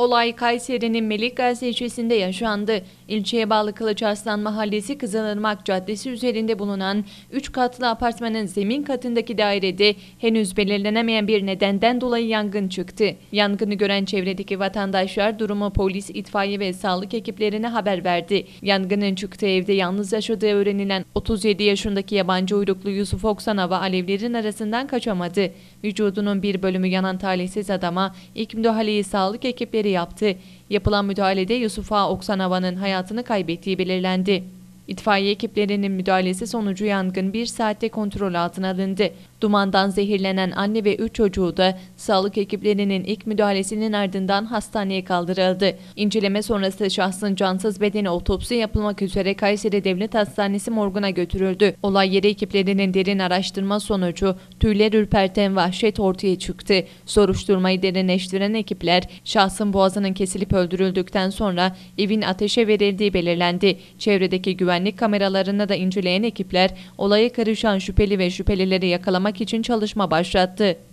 Olay Kayseri'nin Melikgazi ilçesinde yaşandı. İlçeye bağlı Kılıçarslan Mahallesi Kızılırmak Caddesi üzerinde bulunan 3 katlı apartmanın zemin katındaki dairede henüz belirlenemeyen bir nedenden dolayı yangın çıktı. Yangını gören çevredeki vatandaşlar durumu polis, itfaiye ve sağlık ekiplerine haber verdi. Yangının çıktığı evde yalnız yaşadığı öğrenilen 37 yaşındaki yabancı uyruklu Yusuf Oksanava alevlerin arasından kaçamadı. Vücudunun bir bölümü yanan talihsiz adama ilk müdahaleyi sağlık ekipleri yaptı. Yapılan müdahalede Yusufa Oksanava'nın hayatını kaybettiği belirlendi. İtfaiye ekiplerinin müdahalesi sonucu yangın bir saatte kontrol altına alındı. Dumandan zehirlenen anne ve üç çocuğu da sağlık ekiplerinin ilk müdahalesinin ardından hastaneye kaldırıldı. İnceleme sonrası şahsın cansız bedeni otopsi yapılmak üzere Kayseri Devlet Hastanesi morguna götürüldü. Olay yeri ekiplerinin derin araştırma sonucu tüyler ürperten vahşet ortaya çıktı. Soruşturmayı derinleştiren ekipler şahsın boğazının kesilip öldürüldükten sonra evin ateşe verildiği belirlendi. Çevredeki güvenlik güvenlik kameralarını da inceleyen ekipler olaya karışan şüpheli ve şüphelileri yakalamak için çalışma başlattı.